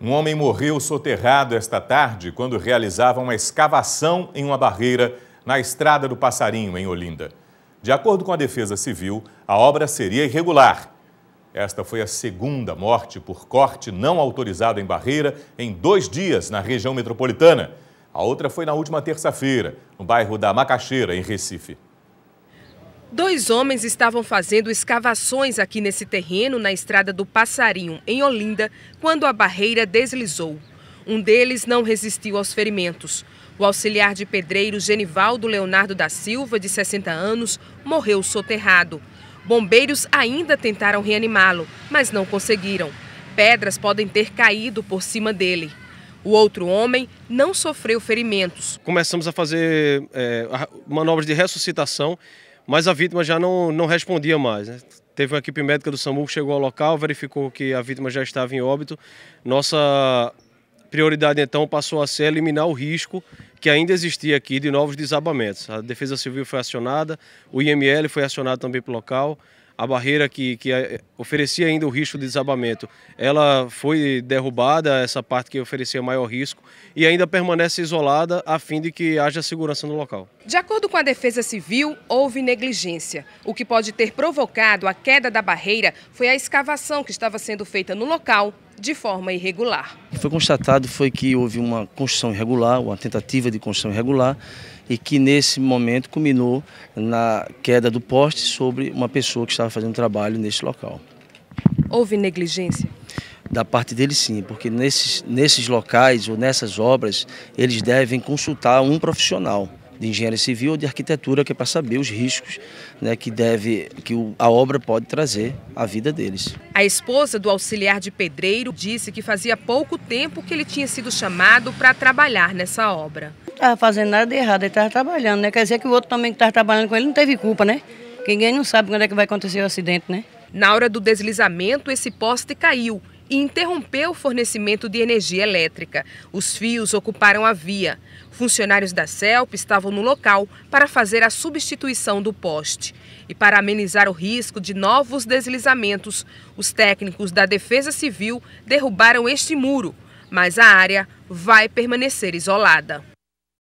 Um homem morreu soterrado esta tarde quando realizava uma escavação em uma barreira na Estrada do Passarinho, em Olinda. De acordo com a Defesa Civil, a obra seria irregular. Esta foi a segunda morte por corte não autorizado em barreira em dois dias na região metropolitana. A outra foi na última terça-feira, no bairro da Macaxeira, em Recife. Dois homens estavam fazendo escavações aqui nesse terreno, na estrada do Passarinho, em Olinda, quando a barreira deslizou. Um deles não resistiu aos ferimentos. O auxiliar de pedreiro Genivaldo Leonardo da Silva, de 60 anos, morreu soterrado. Bombeiros ainda tentaram reanimá-lo, mas não conseguiram. Pedras podem ter caído por cima dele. O outro homem não sofreu ferimentos. Começamos a fazer é, manobras de ressuscitação mas a vítima já não, não respondia mais. Né? Teve uma equipe médica do SAMU que chegou ao local, verificou que a vítima já estava em óbito. Nossa prioridade então passou a ser eliminar o risco que ainda existia aqui de novos desabamentos. A Defesa Civil foi acionada, o IML foi acionado também para o local a barreira que, que oferecia ainda o risco de desabamento, ela foi derrubada, essa parte que oferecia maior risco, e ainda permanece isolada a fim de que haja segurança no local. De acordo com a Defesa Civil, houve negligência. O que pode ter provocado a queda da barreira foi a escavação que estava sendo feita no local de forma irregular. O que foi constatado foi que houve uma construção irregular, uma tentativa de construção irregular, e que nesse momento culminou na queda do poste sobre uma pessoa que estava fazendo trabalho neste local. Houve negligência? Da parte deles sim, porque nesses, nesses locais ou nessas obras eles devem consultar um profissional de engenharia civil ou de arquitetura, que é para saber os riscos né, que, deve, que a obra pode trazer à vida deles. A esposa do auxiliar de pedreiro disse que fazia pouco tempo que ele tinha sido chamado para trabalhar nessa obra. Não estava fazendo nada de errado, ele estava trabalhando, né? Quer dizer que o outro também que estava trabalhando com ele não teve culpa, né? Ninguém não sabe quando é que vai acontecer o acidente, né? Na hora do deslizamento, esse poste caiu e interrompeu o fornecimento de energia elétrica. Os fios ocuparam a via. Funcionários da CELP estavam no local para fazer a substituição do poste. E para amenizar o risco de novos deslizamentos, os técnicos da Defesa Civil derrubaram este muro, mas a área vai permanecer isolada.